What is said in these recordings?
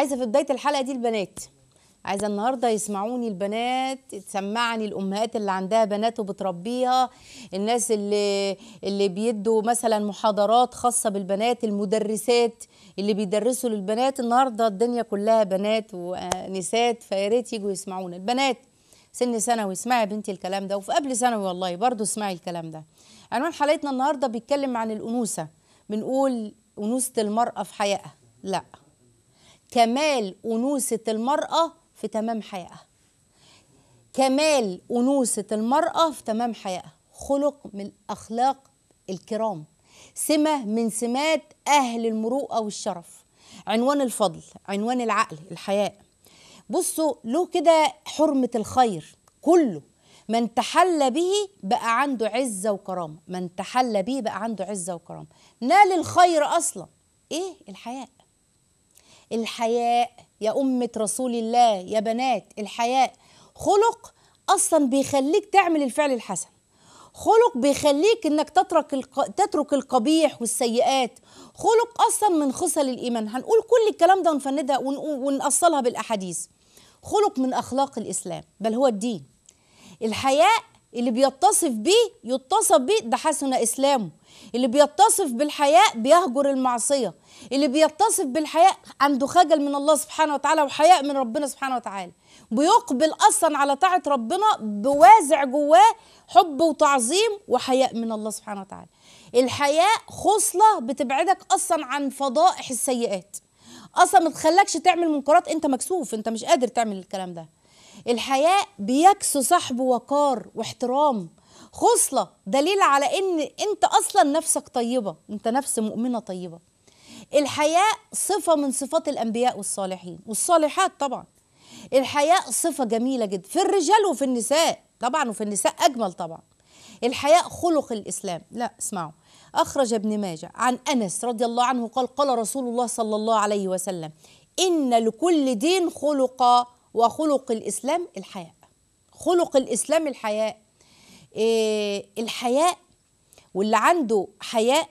عايزه في بدايه الحلقه دي البنات عايزه النهارده يسمعوني البنات تسمعني الامهات اللي عندها بنات وبتربيها الناس اللي اللي بيدوا مثلا محاضرات خاصه بالبنات المدرسات اللي بيدرسوا للبنات النهارده الدنيا كلها بنات ونساء فيا ريت يجوا يسمعونا البنات سن ثانوي اسمعي يا بنتي الكلام ده وفي قبل ثانوي والله برضو اسمعي الكلام ده عنوان حلقتنا النهارده بيتكلم عن الانوثه بنقول انوثه المراه في حياتها لا كمال أنوثة المرأة في تمام حيائها كمال أنوثة المرأة في تمام حيائها خلق من أخلاق الكرام سمة من سمات أهل المروءة والشرف عنوان الفضل عنوان العقل الحياء بصوا له كده حرمة الخير كله من تحلى به بقى عنده عزة وكرامة من تحلى به بقى عنده عزة وكرامة نال الخير أصلا إيه الحياء الحياء يا أمة رسول الله يا بنات الحياء خلق أصلا بيخليك تعمل الفعل الحسن خلق بيخليك انك تترك الق... تترك القبيح والسيئات خلق اصلا من خصل الايمان هنقول كل الكلام ده ونفندها ونقول ونأصلها بالاحاديث خلق من اخلاق الاسلام بل هو الدين الحياء اللي بيتصف بيه يتصف بيه ده حسن اسلامه اللي بيتصف بالحياء بيهجر المعصية اللي بيتصف بالحياء عنده خجل من الله سبحانه وتعالى وحياء من ربنا سبحانه وتعالى بيقبل أصلا على طاعة ربنا بوازع جواه حب وتعظيم وحياء من الله سبحانه وتعالى الحياء خصلة بتبعدك أصلا عن فضائح السيئات أصلا ما تخلكش تعمل منكرات أنت مكسوف أنت مش قادر تعمل الكلام ده الحياء بيكسو صاحبه وقار واحترام خصله دليل على ان انت اصلا نفسك طيبه انت نفس مؤمنه طيبه الحياء صفه من صفات الانبياء والصالحين والصالحات طبعا الحياء صفه جميله جدا في الرجال وفي النساء طبعا وفي النساء اجمل طبعا الحياء خلق الاسلام لا اسمعوا اخرج ابن ماجه عن انس رضي الله عنه قال قال رسول الله صلى الله عليه وسلم ان لكل دين خلق وخلق الاسلام الحياء خلق الاسلام الحياء آه، الحياء واللي عنده حياء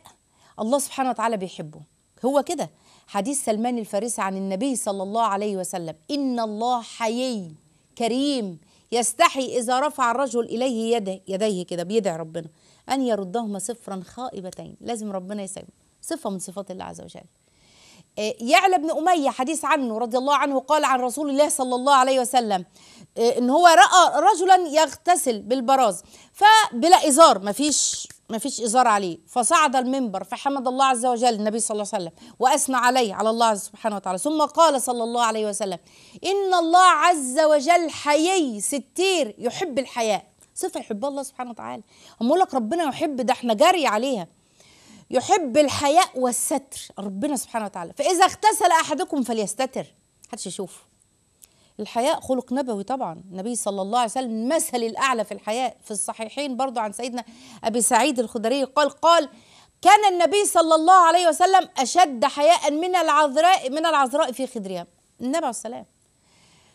الله سبحانه وتعالى بيحبه هو كده حديث سلمان الفارسي عن النبي صلى الله عليه وسلم إن الله حيي كريم يستحي إذا رفع الرجل إليه يده يديه كده بيدعي ربنا أن يردهما صفرا خائبتين لازم ربنا يسامح صفة من صفات الله عز وجل آه، يعلى بن أمية حديث عنه رضي الله عنه قال عن رسول الله صلى الله عليه وسلم آه، ان هو رأى رجلا يغتسل بالبراز فبلا إزار مفيش مفيش إزار عليه فصعد المنبر فحمد الله عز وجل النبي صلى الله عليه وسلم وأثنى عليه على الله سبحانه وتعالى ثم قال صلى الله عليه وسلم إن الله عز وجل حيي ستير يحب الحياء صفة يحبها الله سبحانه وتعالى أقول لك ربنا يحب ده احنا جري عليها يحب الحياء والستر ربنا سبحانه وتعالى فإذا اغتسل أحدكم فليستتر محدش يشوف الحياء خلق نبوي طبعا النبي صلى الله عليه وسلم مثل الأعلى في الحياء في الصحيحين برضو عن سيدنا أبي سعيد الخدري قال قال كان النبي صلى الله عليه وسلم أشد حياء من العذراء من العذراء في خدرها النبي عليه السلام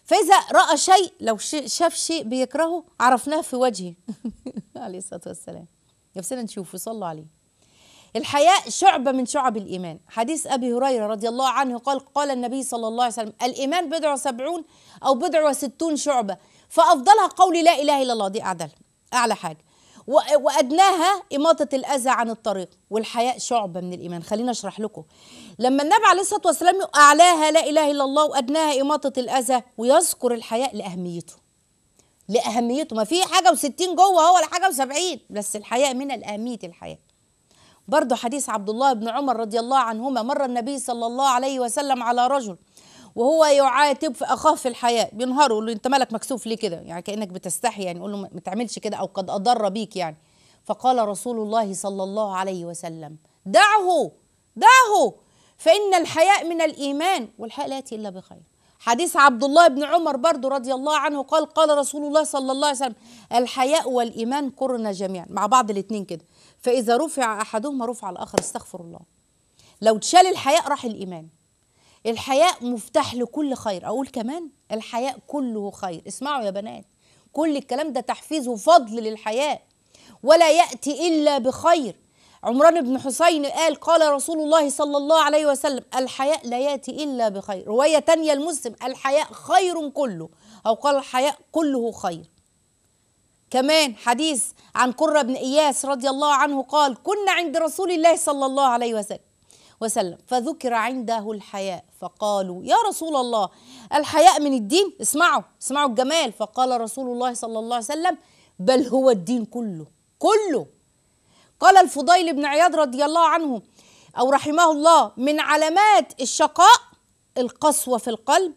فإذا رأى شيء لو شاف شيء بيكرهه عرفناه في وجهه عليه الصلاة والسلام نفسنا نشوفه صلى عليه الحياء شعبة من شعب الإيمان حديث أبي هريرة رضي الله عنه قال قال النبي صلى الله عليه وسلم الإيمان بضع سبعون أو بضع وستون شعبة فأفضلها قول لا إله إلا الله دي أعدل أعلى حاجة وأدناها إماطة الأذى عن الطريق والحياء شعبة من الإيمان خلينا أشرح لكم لما النبي عليه الصلاة والسلام أعلاها لا إله إلا الله وأدناها إماطة الأذى ويذكر الحياء لأهميته لأهميته ما في حاجة وستين جوه ولا حاجة وسبعين بس الحياء من الأهمية الحياة برضه حديث عبد الله بن عمر رضي الله عنهما مر النبي صلى الله عليه وسلم على رجل وهو يعاتب في اخاه في الحياه بينهاره يقول له انت مالك مكسوف ليه كده يعني كانك بتستحي يعني يقول له ما تعملش كده او قد اضر بيك يعني فقال رسول الله صلى الله عليه وسلم دعه دعه فان الحياء من الايمان والحياء لا ياتي الا بخير حديث عبد الله بن عمر برضو رضي الله عنه قال قال رسول الله صلى الله عليه وسلم الحياء والإيمان قرنا جميعا مع بعض الاتنين كده فإذا رفع أحدهما رفع الآخر استغفر الله لو تشال الحياء راح الإيمان الحياء مفتاح لكل خير أقول كمان الحياء كله خير اسمعوا يا بنات كل الكلام ده تحفيز وفضل للحياء ولا يأتي إلا بخير عمران بن حسين قال قال رسول الله صلى الله عليه وسلم الحياء لا ياتي الا بخير روايه تانية المسلم الحياء خير كله او قال الحياء كله خير كمان حديث عن قرة بن إياس رضي الله عنه قال كنا عند رسول الله صلى الله عليه وسلم وسلم فذكر عنده الحياء فقالوا يا رسول الله الحياء من الدين اسمعوا اسمعوا الجمال فقال رسول الله صلى الله عليه وسلم بل هو الدين كله كله قال الفضيل بن عياض رضي الله عنه أو رحمه الله من علامات الشقاء القسوة في القلب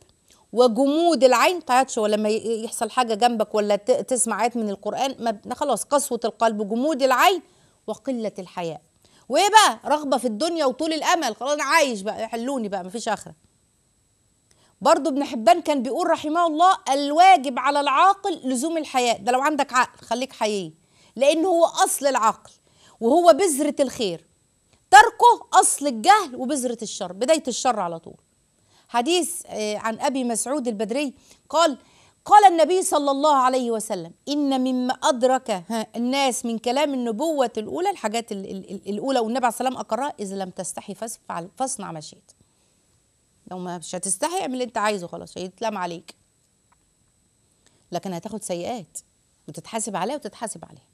وجمود العين تعيطش ولما يحصل حاجة جنبك ولا تسمع آيات من القرآن ما خلاص قسوة القلب جمود العين وقلة الحياء وايه بقى رغبة في الدنيا وطول الأمل خلاص أنا عايش بقى يحلوني بقى مفيش آخرة برضه ابن حبان كان بيقول رحمه الله الواجب على العاقل لزوم الحياء ده لو عندك عقل خليك حيي لأن هو أصل العقل وهو بذرة الخير تركه أصل الجهل وبذرة الشر بداية الشر على طول حديث آه، عن أبي مسعود البدري قال قال النبي صلى الله عليه وسلم إن مما أدرك الناس من كلام النبوة الأولى الحاجات الأولى والنبي عليه السلام أقرها إذا لم تستحي فاصنع ما شئت لو ما مش هتستحي اعمل اللي أنت عايزه خلاص هيتلام عليك لكن هتاخد سيئات وتتحاسب عليها وتتحاسب عليها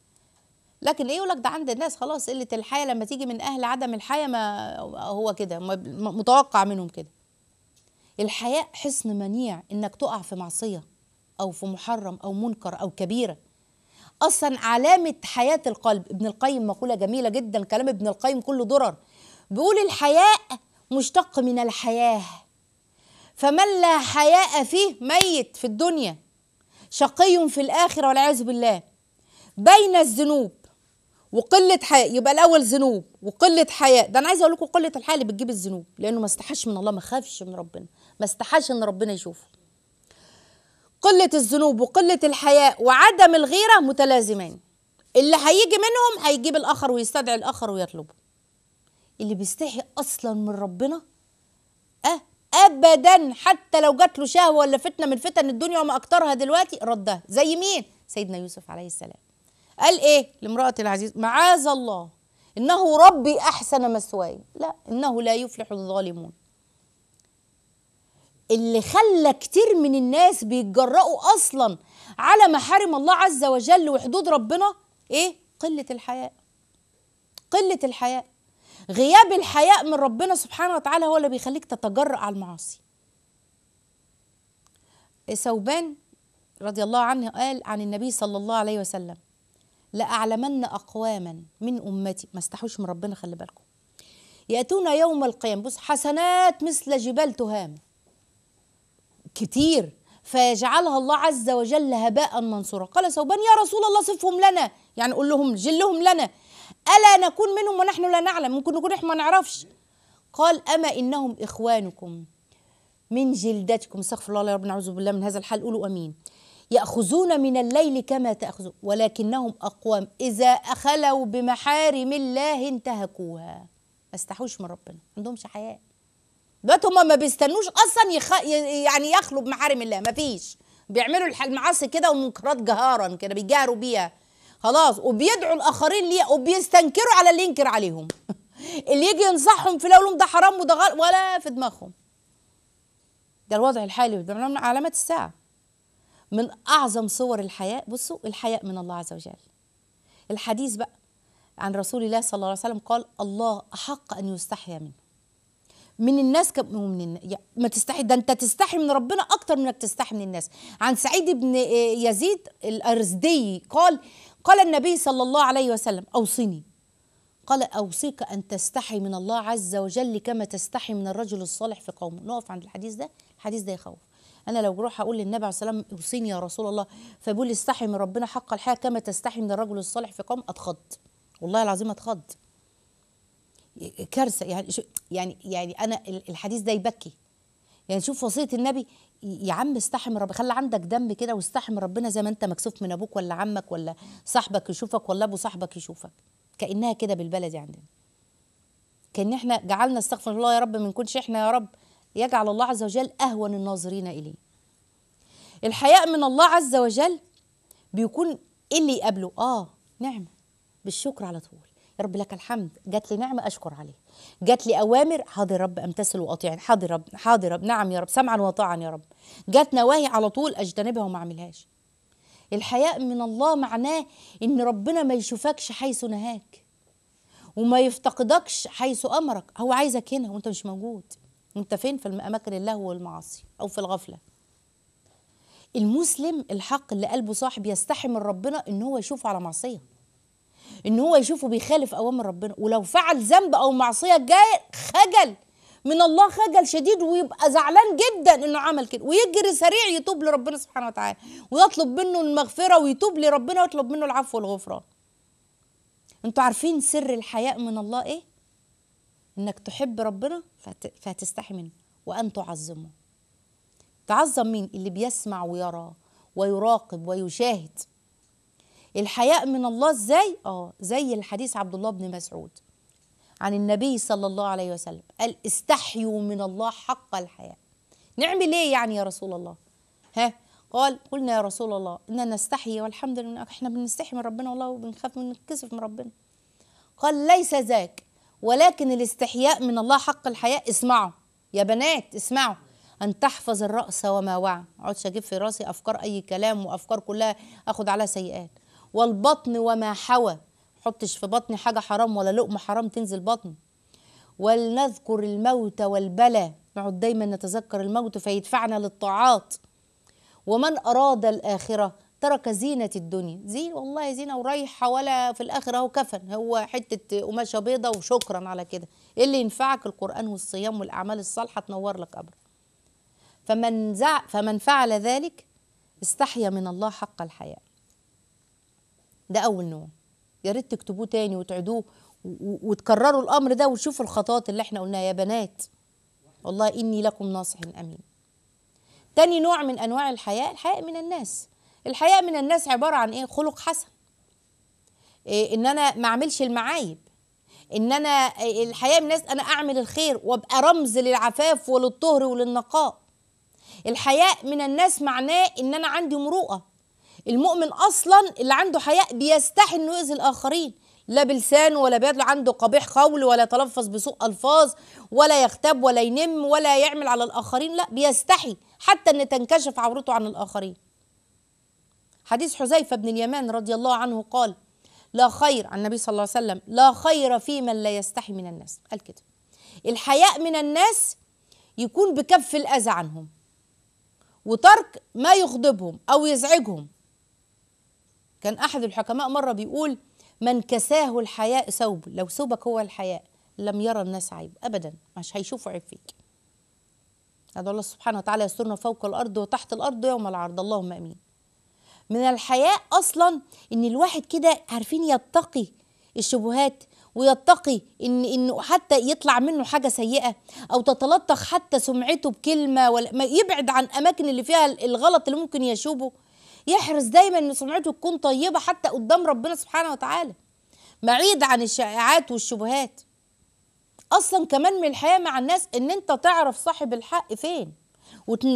لكن ايه يقول لك ده عند الناس خلاص قله الحياه لما تيجي من اهل عدم الحياه ما هو كده متوقع منهم كده الحياء حصن منيع انك تقع في معصيه او في محرم او منكر او كبيره اصلا علامه حياه القلب ابن القيم مقوله جميله جدا كلام ابن القيم كله درر بيقول الحياء مشتق من الحياه فمن لا حياء فيه ميت في الدنيا شقي في الاخره والعياذ بالله بين الذنوب وقله حياء يبقى الاول ذنوب وقله حياء ده انا عايزه اقول لكم قله الحياء اللي بتجيب الذنوب لانه ما استحاش من الله ما خافش من ربنا ما استحاش ان ربنا يشوفه قله الذنوب وقله الحياء وعدم الغيره متلازمان اللي هيجي منهم هيجيب الاخر ويستدعي الاخر ويطلبه اللي بيستحي اصلا من ربنا أه ابدا حتى لو جات له شهوه ولا فتنه من فتن الدنيا وما اكترها دلوقتي ردها زي مين سيدنا يوسف عليه السلام قال ايه لامرأة العزيز معاذ الله إنه ربي أحسن مثواي لا إنه لا يفلح الظالمون اللي خلى كتير من الناس بيتجرأوا أصلا على محارم الله عز وجل وحدود ربنا إيه قلة الحياء قلة الحياء غياب الحياء من ربنا سبحانه وتعالى هو اللي بيخليك تتجرأ على المعاصي ثوبان رضي الله عنه قال عن النبي صلى الله عليه وسلم لأعلمن أقواما من أمتي ما استحوش من ربنا خلي بالكم يأتون يوم القيامة بص حسنات مثل جبال تهامة كتير فيجعلها الله عز وجل هباء منصورا قال ثوبان يا رسول الله صفهم لنا يعني قول لهم جلهم لنا ألا نكون منهم ونحن لا نعلم ممكن نكون إحنا ما نعرفش قال أما إنهم إخوانكم من جلدتكم استغفر الله يا رب نعوذ بالله من هذا الحال قولوا أمين يأخذون من الليل كما تأخذون ولكنهم أقوام إذا أخلوا بمحارم الله انتهكوها ما استحوش من ربنا عندهمش حياة دلوقتي هما ما بيستنوش أصلا يخ... يعني يخلوا بمحارم الله ما فيش بيعملوا المعاصي كده ومنكرات جهارا كده بيجاروا بيها خلاص وبيدعوا الآخرين ليها وبيستنكروا على اللي ينكر عليهم اللي يجي ينصحهم في لهم ده حرام وده غلط ولا في دماغهم ده الوضع الحالي ده علامات الساعه من أعظم صور الحياء بصوا الحياء من الله عز وجل الحديث بقى عن رسول الله صلى الله عليه وسلم قال الله أحق أن يستحيا منه من الناس كم من الناس ما تستحي ده انت تستحي من ربنا اكتر منك تستحي من الناس عن سعيد بن آه، يزيد الارزدي قال قال النبي صلى الله عليه وسلم اوصني قال اوصيك ان تستحي من الله عز وجل كما تستحي من الرجل الصالح في قومه نقف عند الحديث ده الحديث ده يخوف انا لو بروح اقول للنبي عليه السلام اوصيني يا رسول الله فبيقول لي استحي من ربنا حق الحياه كما تستحي من الرجل الصالح في قوم اتخض والله العظيم اتخض كارثه يعني يعني يعني انا الحديث ده يبكي يعني شوف وصيه النبي يا عم استحي من ربنا خلي عندك دم كده واستحي من ربنا زي ما انت مكسوف من ابوك ولا عمك ولا صاحبك يشوفك ولا ابو صاحبك يشوفك كانها كده بالبلدي عندنا كان احنا جعلنا استغفر الله يا رب ما نكونش احنا يا رب يجعل الله عز وجل أهون الناظرين إليه الحياء من الله عز وجل بيكون إيه اللي يقابله آه نعمة بالشكر على طول يا رب لك الحمد جات لي نعمة أشكر عليه جات لي أوامر حاضر رب أمتثل وأطيع حاضر رب حاضر رب نعم يا رب سمعا وطاعا يا رب جات نواهي على طول أجتنبها وما أعملهاش الحياء من الله معناه إن ربنا ما يشوفكش حيث نهاك وما يفتقدكش حيث أمرك هو عايزك هنا وأنت مش موجود انت فين في اماكن اللهو والمعاصي او في الغفله المسلم الحق اللي قلبه صاحب يستحي من ربنا ان هو يشوفه على معصيه ان هو يشوفه بيخالف اوامر ربنا ولو فعل ذنب او معصيه جاي خجل من الله خجل شديد ويبقى زعلان جدا انه عمل كده ويجري سريع يتوب لربنا سبحانه وتعالى ويطلب منه المغفره ويتوب لربنا ويطلب منه العفو والغفران انتوا عارفين سر الحياء من الله ايه انك تحب ربنا فهتستحي منه وان تعظمه تعظم مين اللي بيسمع ويرى ويراقب ويشاهد الحياء من الله ازاي اه زي الحديث عبد الله بن مسعود عن النبي صلى الله عليه وسلم قال استحيوا من الله حق الحياء نعمل ايه يعني يا رسول الله ها قال قلنا يا رسول الله اننا نستحي والحمد لله احنا بنستحي من ربنا والله وبنخاف من الكسف من ربنا قال ليس ذاك ولكن الاستحياء من الله حق الحياء اسمعوا يا بنات اسمعوا أن تحفظ الرأس وما وعى أقعدش أجيب في راسي أفكار أي كلام وأفكار كلها أخد عليها سيئات والبطن وما حوى حطش في بطني حاجة حرام ولا لقمة حرام تنزل بطن ولنذكر الموت والبلى نقعد دايما نتذكر الموت فيدفعنا للطاعات ومن أراد الآخرة ترك زينة الدنيا زين والله زينة ورايحة ولا في الآخر أهو كفن هو حتة قماشة بيضة وشكرا على كده إيه اللي ينفعك القرآن والصيام والأعمال الصالحة تنور لك قبر فمن, زع فمن فعل ذلك استحيا من الله حق الحياء ده أول نوع يا ريت تكتبوه تاني وتعيدوه وتكرروا الأمر ده وتشوفوا الخطوات اللي احنا قلناها يا بنات والله إني لكم ناصح أمين تاني نوع من أنواع الحياء الحياء من الناس الحقيقه من الناس عباره عن ايه خلق حسن إيه ان انا ما اعملش المعايب ان انا إيه، الحقيقه من الناس انا اعمل الخير وابقى رمز للعفاف وللطهر وللنقاء الحياء من الناس معناه ان انا عندي مروءه المؤمن اصلا اللي عنده حياء بيستحي انه يؤذي الاخرين لا بلسان ولا بيدل عنده قبيح قول ولا يتلفظ بسوء الفاظ ولا يغتاب ولا ينم ولا يعمل على الاخرين لا بيستحي حتى ان تنكشف عورته عن الاخرين حديث حذيفة بن اليمان رضي الله عنه قال لا خير عن النبي صلى الله عليه وسلم لا خير في من لا يستحي من الناس قال كده الحياء من الناس يكون بكف الأذى عنهم وترك ما يغضبهم أو يزعجهم كان أحد الحكماء مرة بيقول من كساه الحياء ثوب لو ثوبك هو الحياء لم يرى الناس عيب أبدا مش هيشوفوا عيب فيك هذا الله سبحانه وتعالى يسترنا فوق الأرض وتحت الأرض يوم العرض اللهم أمين من الحياء اصلا ان الواحد كده عارفين يتقي الشبهات ويتقي ان انه حتى يطلع منه حاجه سيئه او تتلطخ حتى سمعته بكلمه ولا ما يبعد عن اماكن اللي فيها الغلط اللي ممكن يشوبه يحرص دايما ان سمعته تكون طيبه حتى قدام ربنا سبحانه وتعالى بعيد عن الشائعات والشبهات اصلا كمان من الحياه مع الناس ان انت تعرف صاحب الحق فين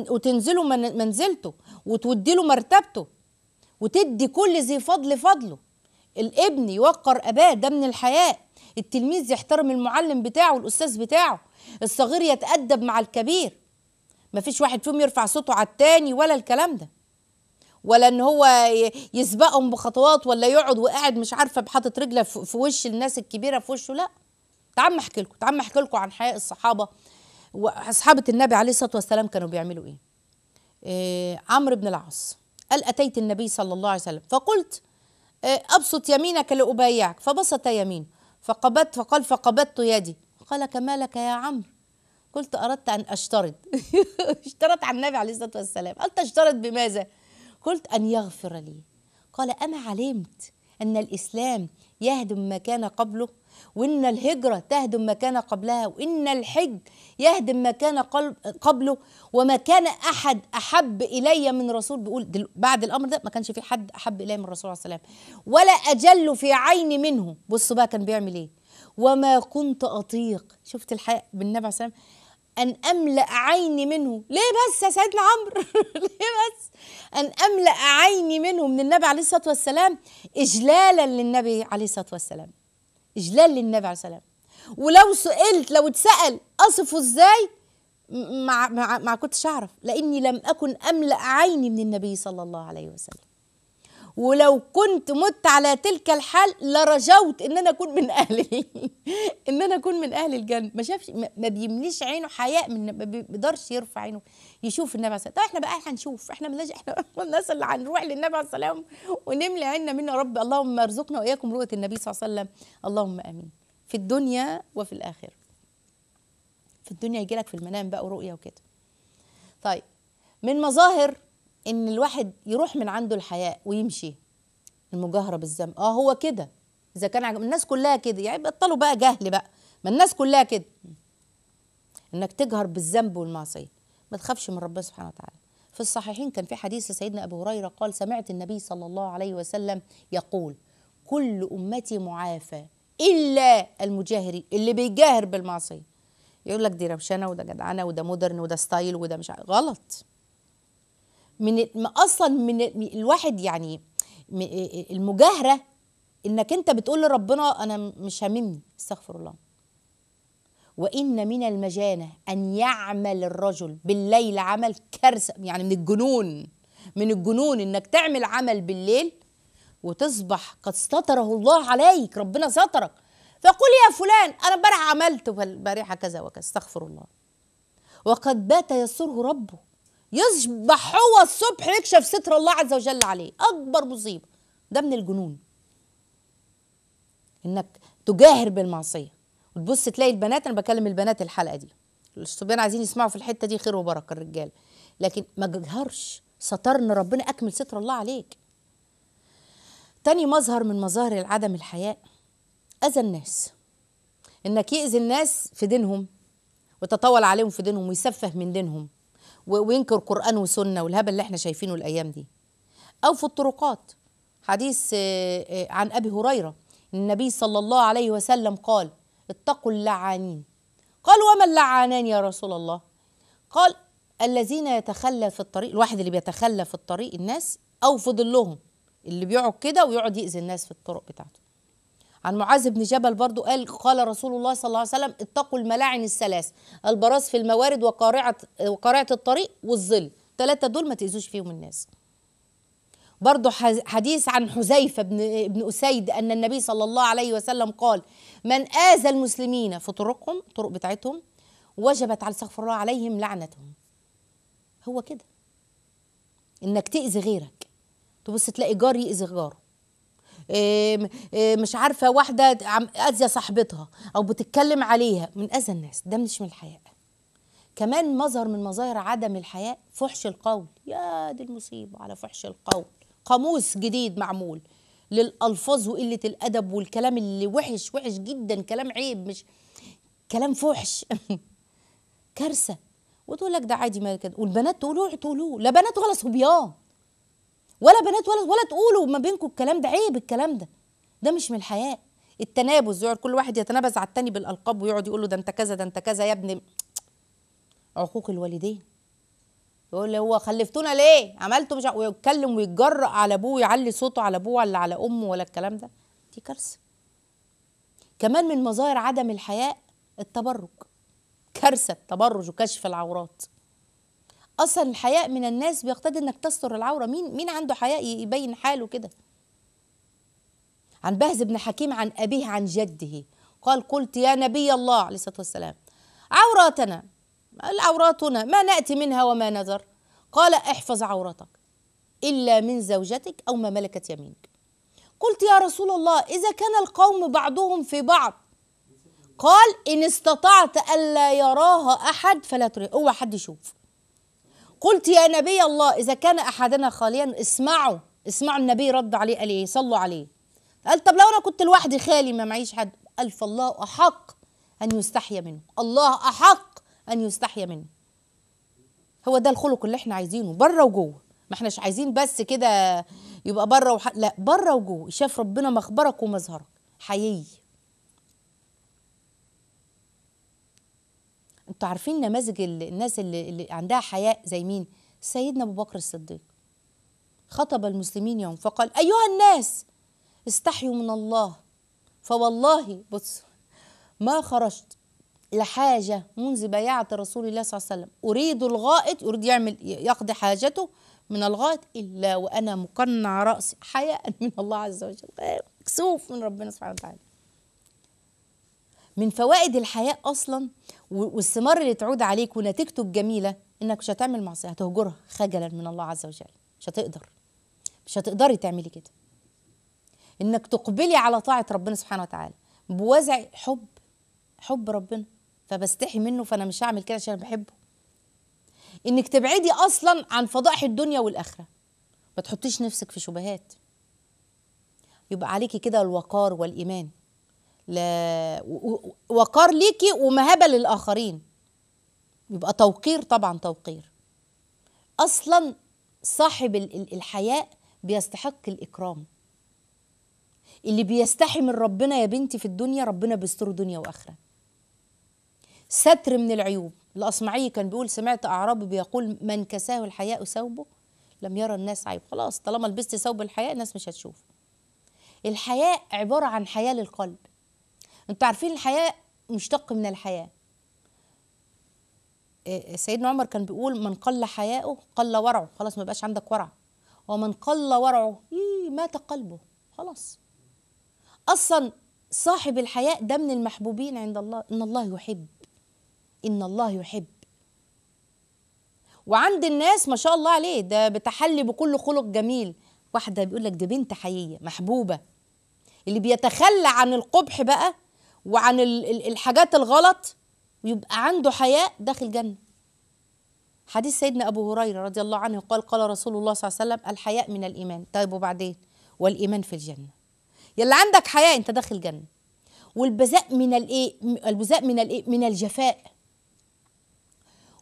وتنزله منزلته وتودي له مرتبته وتدي كل ذي فضل فضله الابن يوقر اباه ده من الحياء التلميذ يحترم المعلم بتاعه الاستاذ بتاعه الصغير يتأدب مع الكبير مفيش واحد فيهم يرفع صوته على التاني ولا الكلام ده ولا ان هو يسبقهم بخطوات ولا يقعد وقاعد مش عارفه بحاطط رجله في وش الناس الكبيره في وشه لا تعال احكي لكم تعال احكي لكم عن حياء الصحابه وصحابه النبي عليه الصلاه والسلام كانوا بيعملوا ايه, إيه عمرو بن العاص قال أتيت النبي صلى الله عليه وسلم فقلت آه، أبسط يمينك لأبايعك فبسط يمين فقبضت فقال فقبضت يدي قال كما لك يا عمرو قلت أردت أن أشترط اشترط على النبي عليه الصلاة والسلام قلت أشترط بماذا قلت أن يغفر لي قال أما علمت أن الإسلام يهدم ما كان قبله وإن الهجرة تهدم ما كان قبلها وإن الحج يهدم ما كان قبله وما كان أحد أحب إلي من رسول بيقول بعد الأمر ده ما كانش في حد أحب إلي من الرسول عليه السلام ولا أجل في عيني منه بصوا بقى كان بيعمل إيه وما كنت أطيق شفت الحياة بالنبي عليه أن أملأ عيني منه ليه بس يا سيدنا عمرو ليه بس أن أملأ عيني منه من النبي عليه الصلاة والسلام إجلالا للنبي عليه الصلاة والسلام إجلال للنبي عليه السلام ولو سئلت لو اتسأل أصفه إزاي ما, ما, ما كنتش أعرف لأني لم أكن أملأ عيني من النبي صلى الله عليه وسلم ولو كنت مت على تلك الحال لرجوت ان انا اكون من اهل ان انا اكون من اهل الجنه ما شافش ما بيمليش عينه حياء من ما بيقدرش يرفع عينه يشوف النبي عليه الصلاه طب احنا بقى هنشوف احنا ملناش احنا الناس اللي هنروح للنبي عليه السلام ونملي عنا منه يا رب اللهم ارزقنا واياكم رؤيه النبي صلى الله عليه وسلم اللهم امين في الدنيا وفي الاخره في الدنيا يجي لك في المنام بقى ورؤيه وكده طيب من مظاهر ان الواحد يروح من عنده الحياء ويمشي المجاهره بالذنب اه هو كده اذا كان عجب الناس كلها كده يعني بطلوا بقى جهل بقى ما الناس كلها كده انك تجهر بالذنب والمعصيه ما تخافش من ربنا سبحانه وتعالى في الصحيحين كان في حديث سيدنا أبو هريرة قال سمعت النبي صلى الله عليه وسلم يقول كل أمتي معافى إلا المجاهر اللي بيجاهر بالمعصية يقول لك دي روشنة وده جدعنة وده مودرن وده ستايل وده مش عارف غلط من أصلا من الواحد يعني المجاهرة إنك أنت بتقول لربنا أنا مش هاممني استغفر الله وإن من المجانة أن يعمل الرجل بالليل عمل كارثة يعني من الجنون من الجنون إنك تعمل عمل بالليل وتصبح قد ستره الله عليك ربنا سترك فقل يا فلان أنا امبارح عملت البارحة كذا وكذا استغفر الله وقد بات يسره ربه يصبح هو الصبح يكشف ستر الله عز وجل عليه أكبر مصيبة ده من الجنون إنك تجاهر بالمعصية بتبص تلاقي البنات انا بكلم البنات الحلقه دي الصبيان عايزين يسمعوا في الحته دي خير وبركه الرجال لكن ما تجهرش سترنا ربنا اكمل ستر الله عليك تاني مظهر من مظاهر عدم الحياء اذى الناس انك يأذي الناس في دينهم وتطول عليهم في دينهم ويسفه من دينهم وينكر قرآن وسنة والهبل اللي احنا شايفينه الأيام دي أو في الطرقات حديث آه، آه، عن أبي هريرة النبي صلى الله عليه وسلم قال اتقوا اللعانين قالوا وما اللعانان يا رسول الله قال الذين يتخلى في الطريق الواحد اللي بيتخلى في الطريق الناس او في ظلهم اللي بيقعد كده ويقعد يأذي الناس في الطرق بتاعته عن معاذ بن جبل برضو قال قال رسول الله صلى الله عليه وسلم اتقوا الملاعن الثلاث البراز في الموارد وقارعة وقارعة الطريق والظل ثلاثة دول ما تأذوش فيهم الناس برضو حديث عن حذيفة بن, بن أسيد أن النبي صلى الله عليه وسلم قال من آذى المسلمين في طرقهم طرق بتاعتهم وجبت على استغفر الله عليهم لعنتهم هو كده انك تأذي غيرك تبص تلاقي جار يأذي جاره مش عارفة واحدة أذية صاحبتها أو بتتكلم عليها من أذى الناس ده مش من الحياء كمان مظهر من مظاهر عدم الحياء فحش القول يا دي المصيبة على فحش القول قاموس جديد معمول للألفاظ وقلة الأدب والكلام اللي وحش وحش جدا كلام عيب مش كلام فحش كارثة وتقول لك ده عادي ما كده والبنات تقولوه تقولوه لا بنات ولا صبيان ولا بنات ولا ولا تقولوا ما بينكم الكلام ده عيب الكلام ده ده مش من الحياة التنابز يقعد كل واحد يتنابز على التاني بالألقاب ويقعد يقول له ده انت كذا ده انت كذا يا ابني عقوق الوالدين يقول هو خلفتونا ليه عملتوا مش ويتكلم ويتجرأ على ابوه ويعلي صوته على ابوه ولا على امه ولا الكلام ده دي كارثه كمان من مظاهر عدم الحياء التبرج كارثه التبرج وكشف العورات اصلا الحياء من الناس بيقتضي انك تستر العوره مين مين عنده حياء يبين حاله كده عن بهز بن حكيم عن ابيه عن جده قال قلت يا نبي الله عليه الصلاه والسلام عوراتنا العورات هنا ما نأتي منها وما نذر قال احفظ عورتك إلا من زوجتك أو ما ملكت يمينك قلت يا رسول الله إذا كان القوم بعضهم في بعض قال إن استطعت ألا يراها أحد فلا تري أوعى حد يشوف قلت يا نبي الله إذا كان أحدنا خاليا اسمعوا اسمعوا النبي رد عليه قال إيه صلوا عليه قال طب لو أنا كنت لوحدي خالي ما معيش حد قال فالله أحق أن يستحيا منه الله أحق ان يستحيا منه هو ده الخلق اللي احنا عايزينه بره وجوه ما احناش عايزين بس كده يبقى بره وح... لا بره وجوه شاف ربنا مخبرك ومظهرك حيي انتوا عارفين نماذج الناس اللي, اللي عندها حياء زي مين سيدنا ابو بكر الصديق خطب المسلمين يوم فقال ايها الناس استحيوا من الله فوالله بص ما خرجت لحاجة منذ بيعة رسول الله صلى الله عليه وسلم أريد الغائط يريد يعمل يقضي حاجته من الغائط إلا وأنا مقنع رأسي حياء من الله عز وجل كسوف من ربنا سبحانه وتعالى من فوائد الحياء أصلا والثمار اللي تعود عليك ونتيجته الجميلة إنك مش هتعمل معصية هتهجرها خجلا من الله عز وجل مش هتقدر مش هتقدري تعملي كده إنك تقبلي على طاعة ربنا سبحانه وتعالى بوزع حب حب ربنا فبستحي منه فانا مش هعمل كده عشان بحبه انك تبعدي اصلا عن فضائح الدنيا والاخره ما تحطيش نفسك في شبهات يبقى عليكي كده الوقار والايمان لا وقار ليكي ومهابه للاخرين يبقى توقير طبعا توقير اصلا صاحب الحياء بيستحق الاكرام اللي بيستحي من ربنا يا بنتي في الدنيا ربنا بيستره دنيا واخره ستر من العيوب الأصمعي كان بيقول سمعت أعرابي بيقول من كساه الحياء ثوبه لم يرى الناس عيب خلاص طالما لبست ثوب الحياء الناس مش هتشوف الحياء عبارة عن حياة للقلب انتوا عارفين الحياء مشتق من الحياة آه، آه، سيدنا عمر كان بيقول من قل حياؤه قل ورعه خلاص ما بقاش عندك ورع ومن قل ورعه إيه، مات قلبه خلاص اصلا صاحب الحياء ده من المحبوبين عند الله ان الله يحب إن الله يحب وعند الناس ما شاء الله عليه ده بتحلي بكل خلق جميل واحدة بيقول لك دي بنت حقيقية محبوبة اللي بيتخلى عن القبح بقى وعن الحاجات الغلط ويبقى عنده حياء داخل جنة حديث سيدنا أبو هريرة رضي الله عنه قال قال رسول الله صلى الله عليه وسلم الحياء من الإيمان طيب وبعدين والإيمان في الجنة يلا عندك حياء أنت داخل جنة والبذاء من الإيه البذاء من الإيه من الجفاء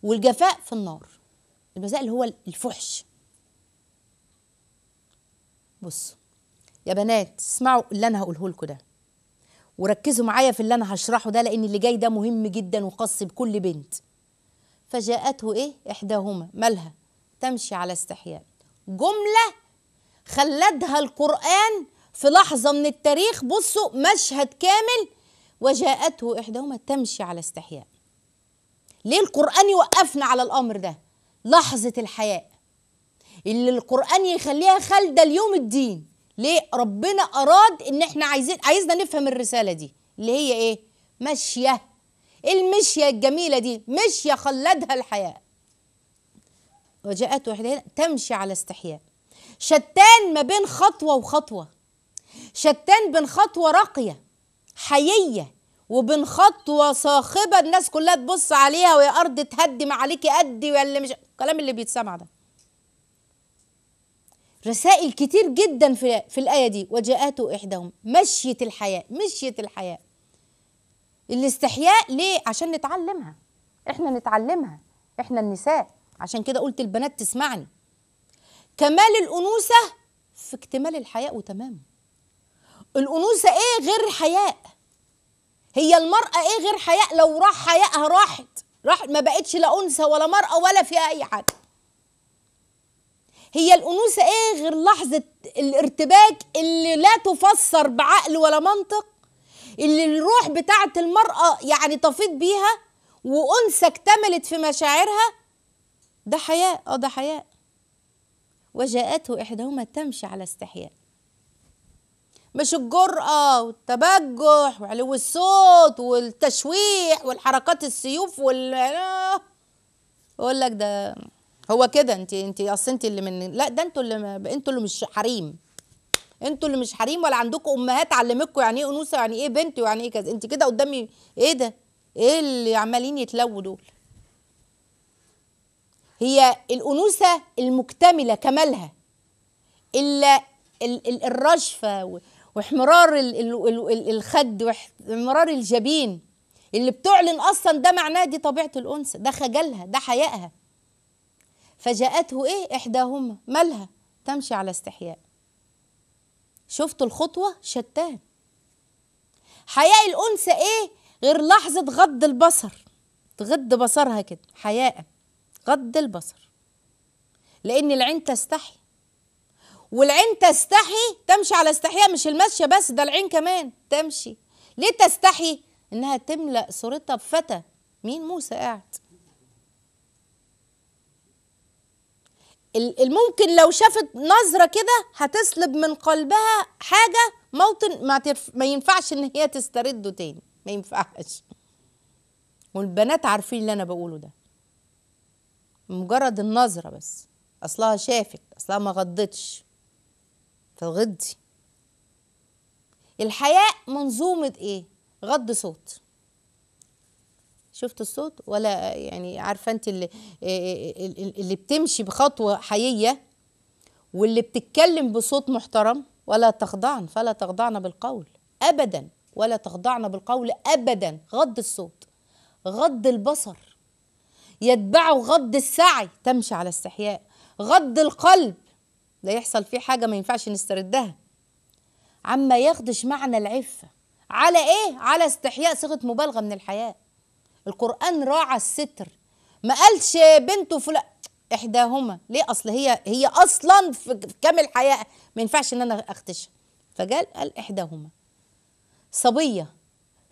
والجفاء في النار المساء اللي هو الفحش بصوا يا بنات اسمعوا اللي انا هقوله لكم ده وركزوا معايا في اللي انا هشرحه ده لان اللي جاي ده مهم جدا وخاص بكل بنت فجاءته ايه احداهما مالها تمشي على استحياء جمله خلدها القران في لحظه من التاريخ بصوا مشهد كامل وجاءته احداهما تمشي على استحياء ليه القرآن يوقفنا على الأمر ده لحظة الحياء اللي القرآن يخليها خالدة ليوم الدين ليه ربنا أراد إن إحنا عايزين عايزنا نفهم الرسالة دي اللي هي إيه ماشية المشية الجميلة دي مشية خلدها الحياء وجاءت واحدة تمشي على استحياء شتان ما بين خطوة وخطوة شتان بين خطوة راقية حيية وبنخطوة صاخبه الناس كلها تبص عليها ويا ارض تهدم عليكي قدي ولا مش الكلام اللي بيتسمع ده رسائل كتير جدا في في الايه دي وجاءته احداهم مشيه الحياه مشيه الحياه الاستحياء ليه عشان نتعلمها احنا نتعلمها احنا النساء عشان كده قلت البنات تسمعني كمال الانوثه في اكتمال الحياء وتمام الانوثه ايه غير حياء هي المرأة إيه غير حياء لو راح حياءها راحت راحت ما بقتش لا أنثى ولا مرأة ولا فيها أي حاجة هي الأنوثة إيه غير لحظة الارتباك اللي لا تفسر بعقل ولا منطق اللي الروح بتاعة المرأة يعني طفيت بيها وأنثى اكتملت في مشاعرها ده حياء اه ده حياء وجاءته إحداهما تمشي على استحياء مش الجرأة والتبجح وعلو الصوت والتشويح والحركات السيوف وال آه. اقول لك ده هو كده انت انت اصل انت اللي من لا ده انتوا اللي ما... انتوا اللي مش حريم انتوا اللي مش حريم ولا عندكم امهات علمتكم يعني ايه انوثه يعني ايه بنت ويعني ايه كذا انت كده قدامي ايه ده ايه اللي عمالين يتلووا دول هي الانوثه المكتمله كمالها الا و... واحمرار الخد واحمرار الجبين اللي بتعلن اصلا ده معناه دي طبيعه الانثى ده خجلها ده حيائها فجاءته ايه احداهما مالها تمشي على استحياء شفت الخطوه شتان حياء الانثى ايه غير لحظه غض البصر تغض بصرها كده حياء غض البصر لان العين تستحي والعين تستحي تمشي على استحياء مش المشية بس ده العين كمان تمشي ليه تستحي انها تملأ صورتها بفتى مين موسى قاعد الممكن لو شافت نظرة كده هتسلب من قلبها حاجة موطن ما, ترف... ما ينفعش ان هي تسترده تاني ما ينفعش والبنات عارفين اللي انا بقوله ده مجرد النظرة بس اصلها شافت اصلها ما غضتش فغضي الحياء منظومة ايه غض صوت شفت الصوت ولا يعني عارفه انت اللي آه، آه، آه، اللي بتمشي بخطوه حييه واللي بتتكلم بصوت محترم ولا تخضعن فلا تخضعن بالقول ابدا ولا تخضعن بالقول ابدا غض الصوت غض البصر يتبعه غض السعي تمشي على استحياء غض القلب لا يحصل فيه حاجة ما ينفعش نستردها عما ياخدش معنى العفة على ايه؟ على استحياء صيغة مبالغة من الحياة القرآن راعى الستر ما قالش بنته فلان إحداهما ليه أصل هي هي أصلا في كامل حياة ما ينفعش إن أنا أختشها فقال قال إحداهما صبية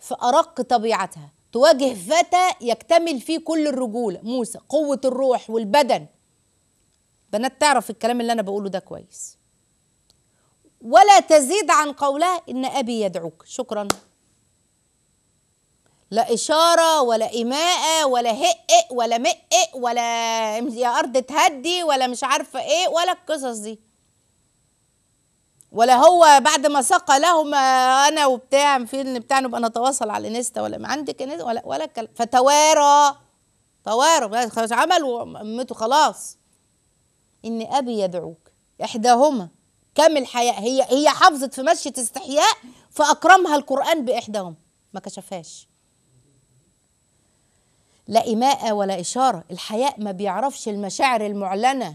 في أرق طبيعتها تواجه فتى يكتمل فيه كل الرجولة موسى قوة الروح والبدن بنات تعرف الكلام اللي انا بقوله ده كويس ولا تزيد عن قولها ان ابي يدعوك شكرا لا إشارة ولا إيماءة ولا هئ ولا مق ولا يا أرض تهدي ولا مش عارفة إيه ولا القصص دي ولا هو بعد ما سقى لهم آه، أنا وبتاع في بتاع نبقى نتواصل على الانستا ولا ما عندك انستا ولا ولا كلام فتوارى توارى عمل وأمته خلاص ان ابي يدعوك احداهما كم الحياء هي هي حافظت في مشية استحياء فاكرمها القران باحداهما ما كشفهاش لا إماءة ولا إشارة الحياء ما بيعرفش المشاعر المعلنة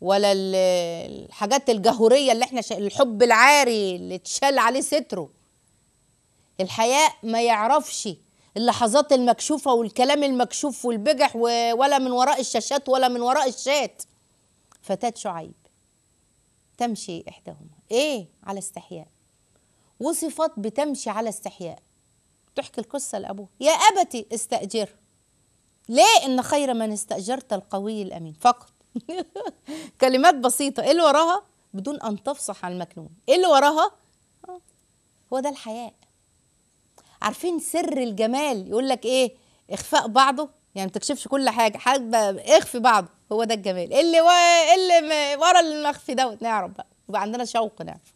ولا الحاجات الجهورية اللي احنا الحب العاري اللي اتشال عليه ستره الحياء ما يعرفش اللحظات المكشوفة والكلام المكشوف والبجح ولا من وراء الشاشات ولا من وراء الشات فتاة شعيب تمشي إحداهما إيه على استحياء وصفت بتمشي على استحياء تحكي القصة لأبوه يا أبتي استأجر ليه إن خير من استأجرت القوي الأمين فقط كلمات بسيطة إيه اللي وراها بدون أن تفصح عن المكنون إيه اللي وراها آه. هو ده الحياء عارفين سر الجمال يقول لك إيه إخفاء بعضه يعني ما تكشفش كل حاجة حاجة اخفي بعضه هو ده الجمال اللي و... اللي ورا المخفي دوت نعرف بقى يبقى عندنا شوق نعرف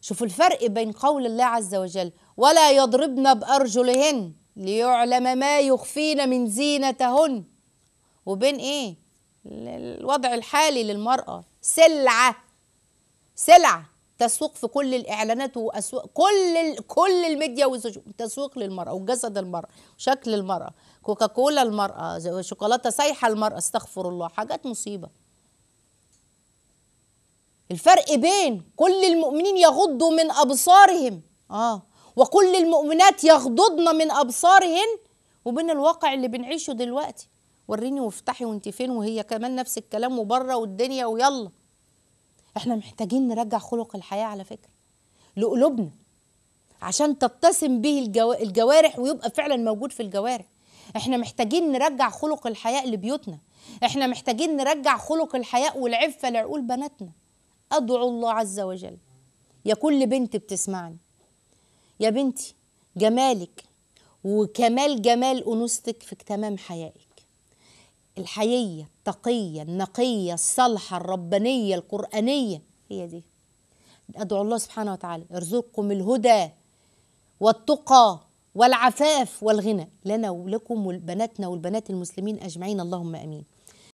شوفوا الفرق بين قول الله عز وجل ولا يضربن بأرجلهن ليعلم ما يخفين من زينتهن وبين ايه الوضع الحالي للمرأة سلعة سلعة تسوق في كل الاعلانات واسواق كل ال... كل الميديا تسوق للمرأة وجسد المرأة وشكل المرأة كوكاكولا المرأة شوكولاتة سايحة المرأة استغفر الله حاجات مصيبة الفرق بين كل المؤمنين يغضوا من أبصارهم آه وكل المؤمنات يغضضن من أبصارهن وبين الواقع اللي بنعيشه دلوقتي وريني وافتحي وانت فين وهي كمان نفس الكلام وبره والدنيا ويلا احنا محتاجين نرجع خلق الحياة على فكرة لقلوبنا عشان تتسم به الجوارح ويبقى فعلا موجود في الجوارح احنا محتاجين نرجع خلق الحياء لبيوتنا احنا محتاجين نرجع خلق الحياء والعفة لعقول بناتنا أدعو الله عز وجل يا كل بنت بتسمعني يا بنتي جمالك وكمال جمال أنوثتك في تمام حيائك الحيية التقية النقية الصالحة الربانية القرآنية هي دي أدعو الله سبحانه وتعالى يرزقكم الهدى والتقى والعفاف والغنى لنا ولكم ولبناتنا والبنات المسلمين أجمعين اللهم أمين